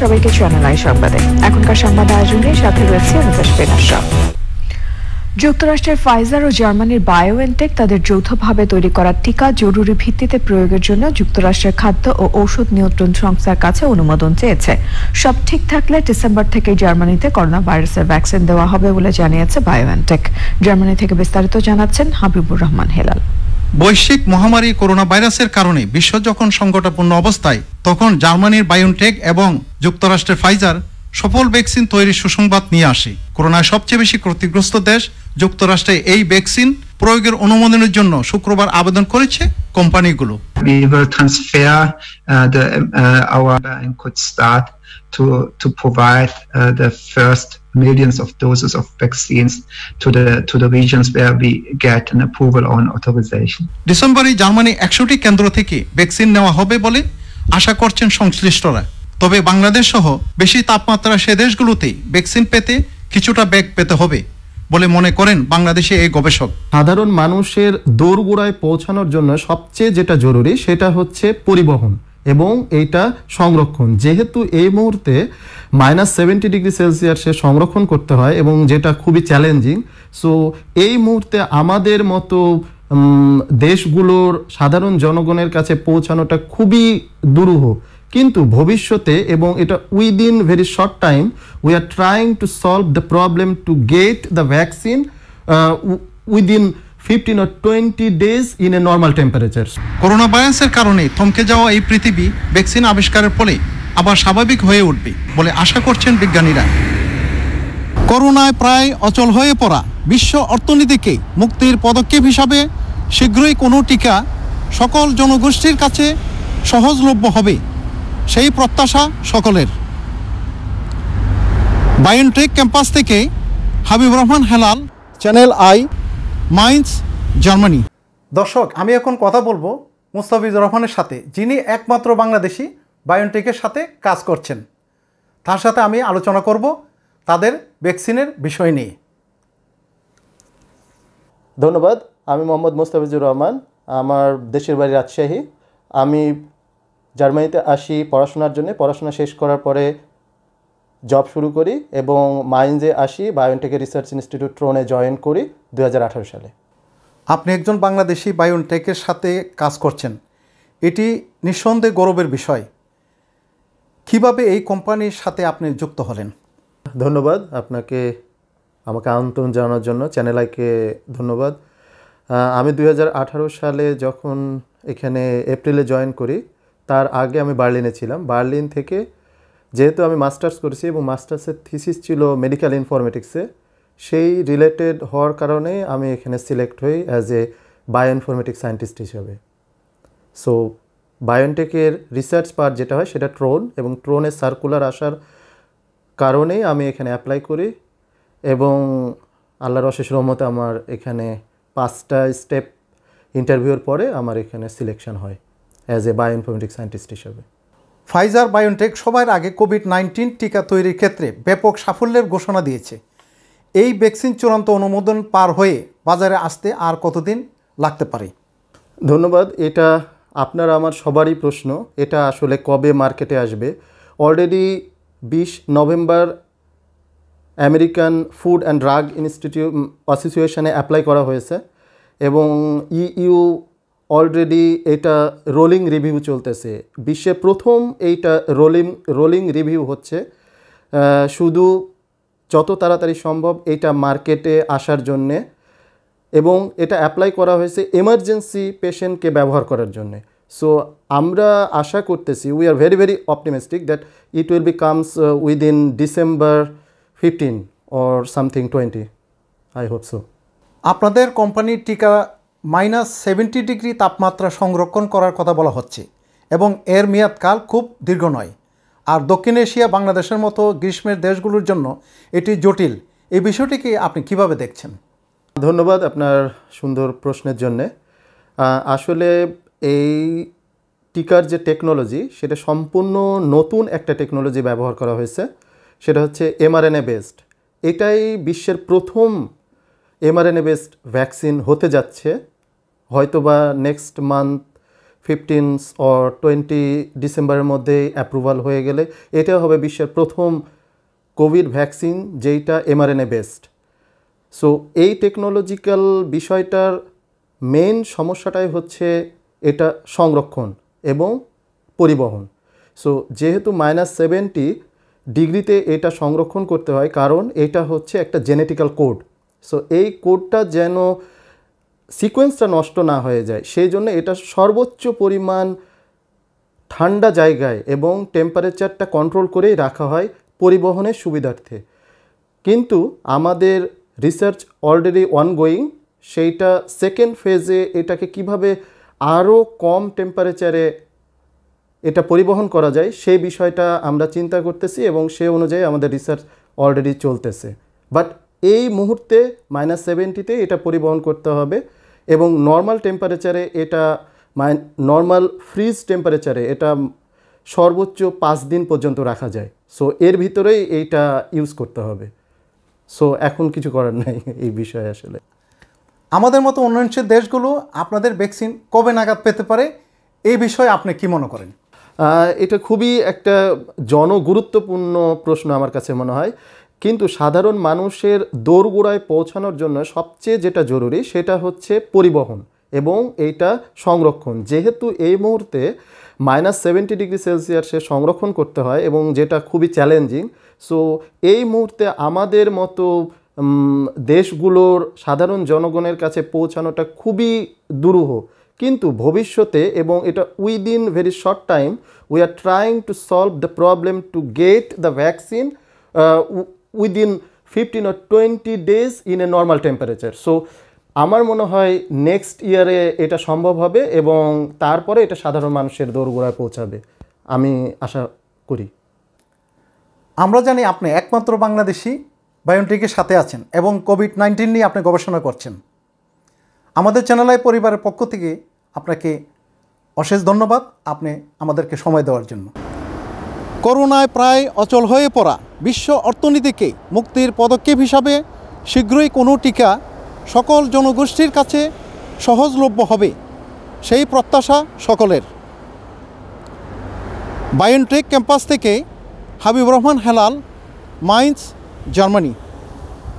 সবাইকে জানালাই সংবাদে এখনকার সংবাদ আয়োজনে সাথে রয়েছে অনুপেশ বেনাশ্রম যুক্তরাষ্ট্রের ফাইজার ও জার্মানির বায়োএনটেক তাদের যৌথভাবে তৈরি করা টিকা জরুরি ভিত্তিতে প্রয়োগের জন্য যুক্তরাষ্ট্রের খাদ্য ও ঔষধ নিয়ন্ত্রণ সংস্থার কাছে অনুমোদন চেয়েছে সব ঠিক থাকলে ডিসেম্বর থেকে জার্মানিতে করোনা ভাইরাসের ভ্যাকসিন দেওয়া হবে বলে জানিয়েছে বায়োএনটেক জার্মানি থেকে বিস্তারিত জানাচ্ছেন হাবিবুর রহমান হেলাল বৈশ্বিক মহামারী করোনা ভাইরাসের কারণে বিশ্ব যখন সংকটাপন্ন অবস্থায় তখন জার্মানির বায়োনটেক এবং যুক্তরাষ্ট্রের ফাইজার সফল ভ্যাকসিন তৈরির সুসংবাদ নিয়ে আসে করোনায় সবচেয়ে বেশি ক্ষতিগ্রস্ত দেশ যুক্তরাষ্ট্রে এই ভ্যাকসিন প্রয়োগের অনুমোদনের জন্য শুক্রবার আবেদন করেছে কোম্পানিগুলো uh, uh, uh, to, to provide uh, the first millions of doses of vaccines to the to the regions where we get an approval on authorization. ডিসেম্বরে জার্মানি একশোটি কেন্দ্র থেকে ভ্যাকসিন নেওয়া হবে বলে আশা করছেন সংশ্লিষ্টরা তবে বাংলাদেশ সহ বেশি তাপমাত্রা সে দেশগুলোতে ভ্যাকসিন পেতে কিছুটা বেগ পেতে হবে বলে মনে করেন বাংলাদেশে এই গবেষক সাধারণ মানুষের দোরগোড়ায় পৌঁছানোর জন্য সবচেয়ে যেটা জরুরি সেটা হচ্ছে পরিবহন এবং এইটা সংরক্ষণ যেহেতু এই মুহূর্তে মাইনাস সেভেন্টি ডিগ্রি সেলসিয়াসে সংরক্ষণ করতে হয় এবং যেটা খুবই চ্যালেঞ্জিং সো এই মুহূর্তে আমাদের মতো দেশগুলোর সাধারণ জনগণের কাছে পৌঁছানোটা খুবই দুরূহ কিন্তু ভবিষ্যতে এবং এটা within very short time we are trying to solve the problem to get the vaccine উইদিন 15 or 20 days in a normal temperature corona ভাইরাসের কারণে থমকে যাওয়া এই পৃথিবী ভ্যাকসিন আবিষ্কারের ফলে আবার স্বাভাবিক হয়ে উঠবে বলে আশা করছেন বিজ্ঞানীরা করোনায় প্রায় অচল হয়ে পড়া বিশ্ব অর্থনীতিকে মুক্তির পদক্ষেপ হিসাবে শীঘ্রই কোনো টিকা সকল জনগোষ্ঠীর কাছে সহজলভ্য হবে সেই প্রত্যাশা সকলের বায়োনটেক ক্যাম্পাস থেকে Habib Rahman Helal Channel i Mainz Germany দর্শক আমি এখন কথা বলবো মুস্তাফিজুর রহমানের সাথে যিনি একমাত্র বাংলাদেশি বায়োনটেকের সাথে কাজ করছেন তার সাথে আমি আলোচনা করব তাদের ভ্যাকসিনের বিষয় নিয়ে ধন্যবাদ আমি মোহাম্মদ মুস্তাফিজুর রহমান আমার দেশের বাড়ি রাজশাহী আমি জার্মানিতে আসি পড়াশোনার জন্য পড়াশোনা শেষ করার পরে জব শুরু করি এবং মাইন্ডে আসি বায়োনটেক রিসার্চ ইনস্টিটিউট ট্রোনে জয়েন করি দু সালে আপনি একজন বাংলাদেশি বায়োনটেকের সাথে কাজ করছেন এটি নিঃসন্দেহে গৌরবের বিষয় কিভাবে এই কোম্পানির সাথে আপনি যুক্ত হলেন ধন্যবাদ আপনাকে আমাকে আমন্ত্রণ জানানোর জন্য চ্যানেল আইকে ধন্যবাদ আমি দু সালে যখন এখানে এপ্রিলে জয়েন করি তার আগে আমি বার্লিনে ছিলাম বার্লিন থেকে যেহেতু আমি মাস্টার্স করেছি এবং মাস্টার্সের থিসিস ছিল মেডিকেল ইনফরমেটিক্সে সেই রিলেটেড হওয়ার কারণে আমি এখানে সিলেক্ট হই as a bio informatic scientist হিসাবে সো বায়োনটেকের রিসার্চ পার্ট যেটা হয় সেটা ট্রোন এবং ট্রোনের সার্কুলার আসার কারণেই আমি এখানে অ্যাপ্লাই করি এবং আল্লাহর অশেষ রহমতে আমার এখানে পাঁচটা স্টেপ ইন্টারভিউর পরে আমার এখানে সিলেকশন হয় as a bio informatic scientist হিসাবে ফাইজার বায়োনটেক সবার আগে কোভিড নাইন্টিন টিকা তৈরির ক্ষেত্রে ব্যাপক সাফল্যের ঘোষণা দিয়েছে এই ভ্যাকসিন চূড়ান্ত অনুমোদন পার হয়ে বাজারে আসতে আর কতদিন লাগতে পারে ধন্যবাদ এটা আপনার আমার সবারই প্রশ্ন এটা আসলে কবে মার্কেটে আসবে অলরেডি বিশ November American food and drug institute অ্যাসোসিয়েশনে অ্যাপ্লাই করা হয়েছে এবং ইউ e অলরেডি এটা রোলিং রিভিউ চলতেছে বিশ্বে প্রথম এইটা রোলিং রোলিং রিভিউ হচ্ছে শুধু যত তাড়াতাড়ি সম্ভব এটা মার্কেটে আসার জন্যে এবং এটা অ্যাপ্লাই করা হয়েছে এমার্জেন্সি পেশেন্টকে ব্যবহার করার জন্যে সো আমরা আশা করতেছি we are very very optimistic that it will be comes within December fifteen or something twenty I hope so আপনাদের কোম্পানির টিকা মাইনাস সেভেন্টি ডিগ্রি তাপমাত্রা সংরক্ষণ করার কথা বলা হচ্ছে এবং এর মেয়াদকাল খুব দীর্ঘ নয় আর দক্ষিণ এশিয়া বাংলাদেশের মতো গ্রীষ্মের দেশগুলোর জন্য এটি জটিল এই বিষয়টিকে আপনি কিভাবে দেখছেন ধন্যবাদ আপনার সুন্দর প্রশ্নের জন্যে আসলে এই টিকার যে টেকনোলজি সেটা সম্পূর্ণ নতুন একটা টেকনোলজি ব্যবহার করা হয়েছে সেটা হচ্ছে এমআরএনএ বেসড এটাই বিশ্বের প্রথম এমআরএনএ বেসড ভ্যাকসিন হতে যাচ্ছে হয়তো বা next month fifteen or twenty ডিসেম্বরের মধ্যে অ্যাপ্রুভাল হয়ে গেলে এটা হবে বিশ্বের প্রথম কোভিড ভ্যাকসিন যেইটা এমআরএনএ বেসড সো এই টেকনোলজিক্যাল বিষয়টার মেন সমস্যাটাই হচ্ছে এটা সংরক্ষণ এবং পরিবহন সো যেহেতু মাইনাস সেভেন্টি ডিগ্রিতে এটা সংরক্ষণ করতে হয় কারণ এটা হচ্ছে একটা জেনেটিক্যাল কোড সো এই কোডটা যেন সিকোয়েন্সটা নষ্ট না হয়ে যায় সেই জন্য এটা সর্বোচ্চ পরিমাণ ঠান্ডা জায়গায় এবং টেম্পারেচারটা কন্ট্রোল করেই রাখা হয় পরিবহনের সুবিধার্থে কিন্তু আমাদের রিসার্চ অলরেডি অনগোয়িং সেইটা সেকেন্ড ফেজে এটাকে কিভাবে আরও কম টেম্পারেচারে এটা পরিবহন করা যায় সেই বিষয়টা আমরা চিন্তা করতেছি এবং সে অনুযায়ী আমাদের রিসার্চ অলরেডি চলতেছে বাট এই মুহূর্তে মাইনাস সেভেন্টিতে এটা পরিবহন করতে হবে এবং নর্মাল টেম্পারেচারে এটা নর্মাল ফ্রিজ টেম্পারেচারে এটা সর্বোচ্চ পাঁচ দিন পর্যন্ত রাখা যায় সো এর ভিতরেই এইটা ইউজ করতে হবে সো এখন কিছু করার নাই এই বিষয়ে আসলে আমাদের মতো উন্নয়নশীল দেশগুলো আপনাদের ভ্যাকসিন কবে নাগাদ পেতে পারে এই বিষয়ে আপনি কি মনে করেন এটা খুবই একটা জনগুরুত্বপূর্ণ প্রশ্ন আমার কাছে মনে হয় কিন্তু সাধারণ মানুষের দোরগোড়ায় পৌঁছানোর জন্য সবচেয়ে যেটা জরুরি সেটা হচ্ছে পরিবহন এবং এইটা সংরক্ষণ যেহেতু এই মুহূর্তে মাইনাস সেভেন্টি ডিগ্রি সেলসিয়াসে সংরক্ষণ করতে হয় এবং যেটা খুবই চ্যালেঞ্জিং সো এই মুহূর্তে আমাদের মতো দেশগুলোর সাধারণ জনগণের কাছে পৌঁছানোটা খুবই দুরূহ কিন্তু ভবিষ্যতে এবং এটা within very short time we are trying to solve the problem to get the vaccine within 15 or 20 days in a normal temperature. So আমার মনে হয় নেক্সট ইয়ারে এটা সম্ভব হবে এবং তারপরে এটা সাধারণ মানুষের দৌড়গোড়ায় পৌঁছাবে আমি আশা করি আমরা জানি আপনি একমাত্র বাংলাদেশি বায়োনটেকের সাথে আছেন এবং কোভিড নাইন্টিন নিয়ে আপনি গবেষণা করছেন আমাদের চ্যানেলায় পরিবারের পক্ষ থেকে আপনাকে অশেষ ধন্যবাদ আপনি আমাদেরকে সময় দেওয়ার জন্য করোনায় প্রায় অচল হয়ে পড়া বিশ্ব অর্থনীতিকে মুক্তির পদক্ষেপ হিসাবে শীঘ্রই কোনো টিকা সকল জনগোষ্ঠীর কাছে সহজলভ্য হবে সেই প্রত্যাশা সকলের বায়োনটেক ক্যাম্পাস থেকে হাবিব রহমান হেলাল মাইন্স জার্মানি